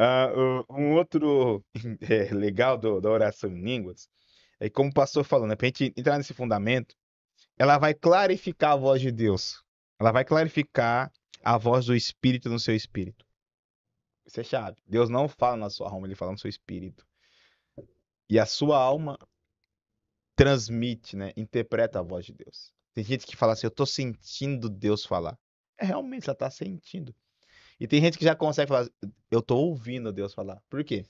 Ah, um outro é, legal do, da oração em línguas é como o pastor falou, né, para a gente entrar nesse fundamento, ela vai clarificar a voz de Deus. Ela vai clarificar a voz do Espírito no seu espírito. Isso é chave. Deus não fala na sua alma, ele fala no seu espírito. E a sua alma transmite, né, interpreta a voz de Deus. Tem gente que fala assim, eu estou sentindo Deus falar. É realmente, ela está sentindo. E tem gente que já consegue falar, eu tô ouvindo Deus falar. Por quê?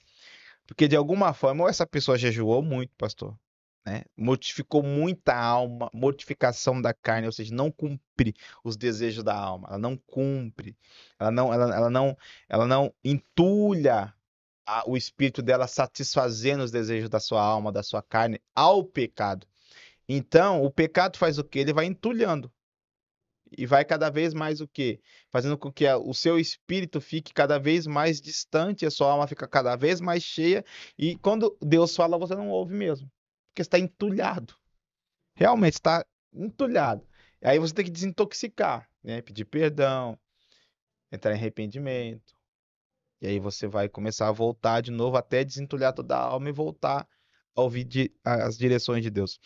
Porque de alguma forma, essa pessoa jejuou muito, pastor, né? Mortificou muita alma, mortificação da carne, ou seja, não cumpre os desejos da alma, ela não cumpre, ela não, ela, ela não, ela não entulha a, o espírito dela satisfazendo os desejos da sua alma, da sua carne, ao pecado. Então, o pecado faz o que? Ele vai entulhando e vai cada vez mais o quê? Fazendo com que o seu espírito fique cada vez mais distante, a sua alma fica cada vez mais cheia, e quando Deus fala, você não ouve mesmo, porque está entulhado. Realmente está entulhado. Aí você tem que desintoxicar, né? Pedir perdão, entrar em arrependimento. E aí você vai começar a voltar de novo até desentulhar toda a alma e voltar a ouvir de, as direções de Deus.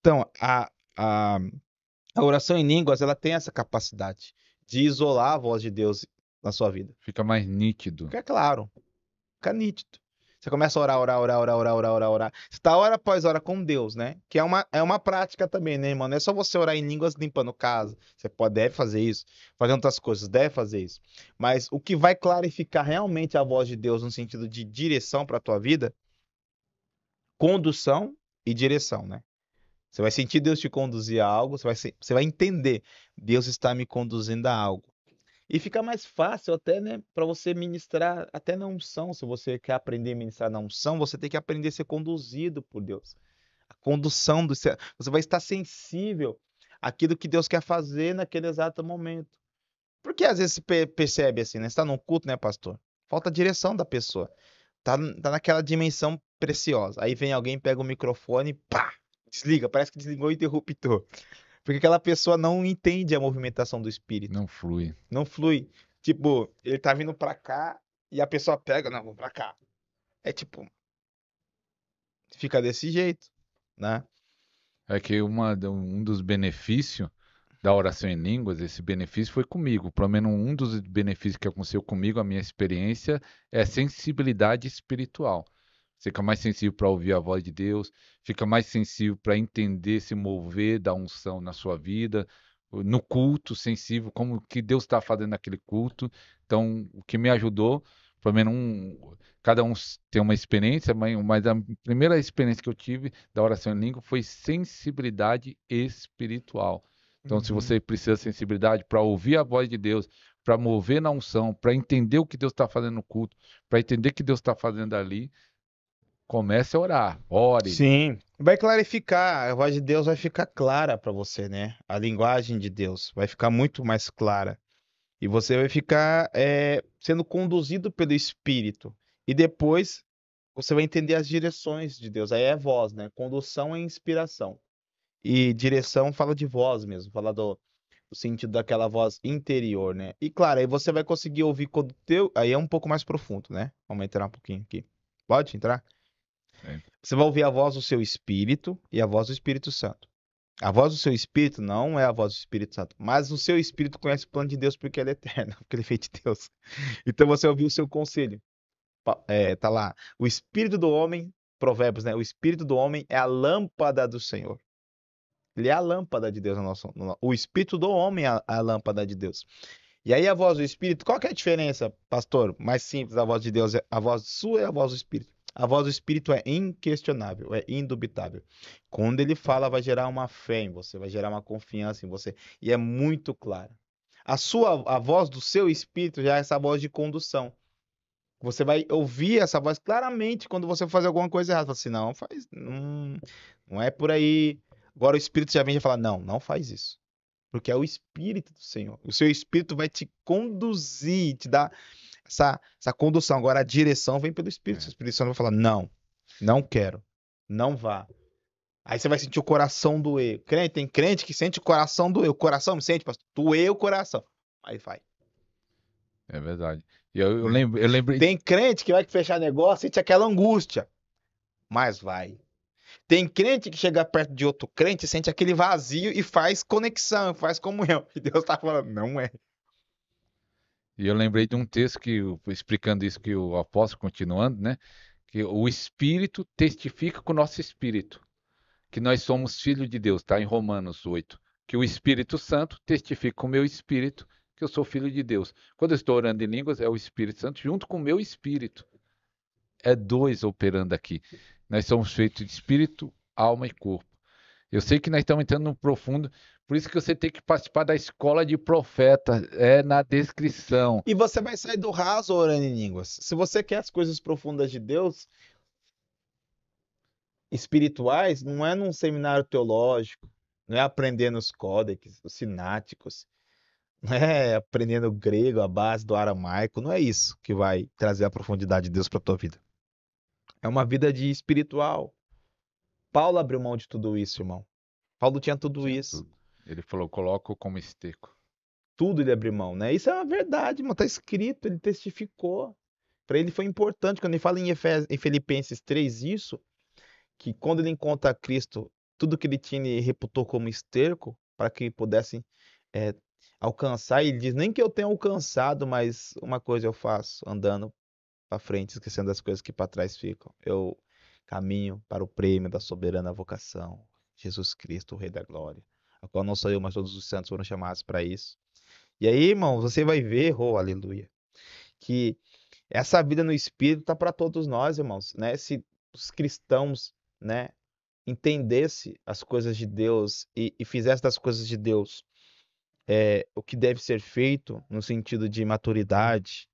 Então, a, a a oração em línguas, ela tem essa capacidade de isolar a voz de Deus na sua vida. Fica mais nítido. Fica claro. Fica nítido. Você começa a orar, orar, orar, orar, orar, orar, orar, orar. Você tá hora após hora com Deus, né? Que é uma, é uma prática também, né, irmão? Não é só você orar em línguas limpando casa. Você pode, deve fazer isso. Fazendo outras coisas, deve fazer isso. Mas o que vai clarificar realmente a voz de Deus no sentido de direção para a tua vida, condução e direção, né? Você vai sentir Deus te conduzir a algo, você vai, você vai entender, Deus está me conduzindo a algo. E fica mais fácil até, né, para você ministrar até na unção. Se você quer aprender a ministrar na unção, você tem que aprender a ser conduzido por Deus. A condução do céu. Você vai estar sensível àquilo que Deus quer fazer naquele exato momento. Porque às vezes você percebe assim, né? Você tá num culto, né, pastor? Falta a direção da pessoa. Tá, tá naquela dimensão preciosa. Aí vem alguém, pega o microfone, pá! desliga, parece que desligou o interruptor. Porque aquela pessoa não entende a movimentação do espírito. Não flui. Não flui. Tipo, ele tá vindo pra cá e a pessoa pega, não, vou pra cá. É tipo. Fica desse jeito, né? É que uma, um dos benefícios da oração em línguas, esse benefício foi comigo. Pelo menos um dos benefícios que aconteceu comigo, a minha experiência, é sensibilidade espiritual fica mais sensível para ouvir a voz de Deus, fica mais sensível para entender, se mover da unção na sua vida, no culto, sensível, como que Deus está fazendo naquele culto. Então, o que me ajudou, pelo menos um, cada um tem uma experiência, mas, mas a primeira experiência que eu tive da oração em língua foi sensibilidade espiritual. Então, uhum. se você precisa de sensibilidade para ouvir a voz de Deus, para mover na unção, para entender o que Deus está fazendo no culto, para entender o que Deus está fazendo ali, comece a orar, ore. Sim, vai clarificar, a voz de Deus vai ficar clara para você, né? A linguagem de Deus vai ficar muito mais clara. E você vai ficar é, sendo conduzido pelo Espírito. E depois você vai entender as direções de Deus. Aí é voz, né? Condução é inspiração. E direção fala de voz mesmo, fala do, do sentido daquela voz interior, né? E claro, aí você vai conseguir ouvir quando teu. Aí é um pouco mais profundo, né? Vamos entrar um pouquinho aqui. Pode entrar? É. Você vai ouvir a voz do seu espírito e a voz do Espírito Santo. A voz do seu espírito não é a voz do Espírito Santo, mas o seu espírito conhece o plano de Deus porque ele é eterno, porque ele é feito de Deus. Então você ouviu o seu conselho. É, tá lá. O espírito do homem, provérbios, né? O espírito do homem é a lâmpada do Senhor. Ele é a lâmpada de Deus. No nosso, no, o espírito do homem é a, a, lâmpada de Deus. E aí a voz do espírito, qual que é a diferença, pastor? Mais simples, a voz de Deus, é a voz sua e é a voz do espírito. A voz do Espírito é inquestionável, é indubitável. Quando ele fala, vai gerar uma fé em você, vai gerar uma confiança em você. E é muito clara. A sua, a voz do seu Espírito já é essa voz de condução. Você vai ouvir essa voz claramente quando você fazer alguma coisa errada. Você fala assim, não, faz, não, não é por aí. Agora o Espírito já vem e fala, não, não faz isso. Porque é o Espírito do Senhor. O seu Espírito vai te conduzir, te dar essa, essa condução. Agora, a direção vem pelo Espírito. É. O Espírito Santo vai falar: não, não quero, não vá. Aí você vai sentir o coração doer. Crente, tem crente que sente o coração doer. O coração me sente, pastor. Doer o coração. Aí vai. É verdade. Eu, eu, hum. lembro, eu lembrei. Tem crente que vai fechar negócio, sente aquela angústia. Mas vai. Tem crente que chega perto de outro crente, sente aquele vazio e faz conexão, faz comunhão. E Deus tá falando, não é. E eu lembrei de um texto que explicando isso que o apóstolo continuando, né, que o espírito testifica com o nosso espírito que nós somos filhos de Deus, tá em Romanos 8, que o Espírito Santo testifica com o meu espírito que eu sou filho de Deus. Quando eu estou orando em línguas, é o Espírito Santo junto com o meu espírito. É dois operando aqui. Nós somos feitos de espírito, alma e corpo. Eu sei que nós estamos entrando no profundo, por isso que você tem que participar da escola de profeta, é na descrição. E você vai sair do raso, orando em línguas. Se você quer as coisas profundas de Deus, espirituais, não é num seminário teológico, não é aprendendo os códex, os sináticos, não é aprendendo grego, a base do aramaico, não é isso que vai trazer a profundidade de Deus para tua vida. É uma vida de espiritual. Paulo abriu mão de tudo isso, irmão. Paulo tinha tudo isso. Ele falou: coloco como esteco. Tudo ele abriu mão, né? Isso é uma verdade, mano. Tá escrito, ele testificou. Para ele foi importante. Quando ele fala em, Efes... em Filipenses 3, isso, que quando ele encontra Cristo, tudo que ele tinha ele reputou como esterco, para que pudessem é, alcançar. E ele diz: Nem que eu tenha alcançado, mas uma coisa eu faço, andando para frente, esquecendo as coisas que para trás ficam. Eu caminho para o prêmio da soberana vocação, Jesus Cristo, o Rei da Glória a qual não sou eu, mas todos os santos foram chamados para isso. E aí, irmão, você vai ver, oh, aleluia, que essa vida no Espírito está para todos nós, irmãos, né? Se os cristãos, né, entendesse as coisas de Deus e, e fizesse das coisas de Deus é, o que deve ser feito no sentido de maturidade,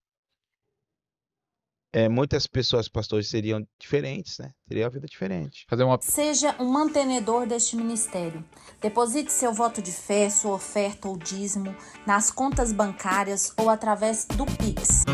é, muitas pessoas, pastores, seriam diferentes, né? Teria uma vida diferente. Fazer uma... Seja um mantenedor deste ministério. Deposite seu voto de fé, sua oferta ou dízimo nas contas bancárias ou através do Pix.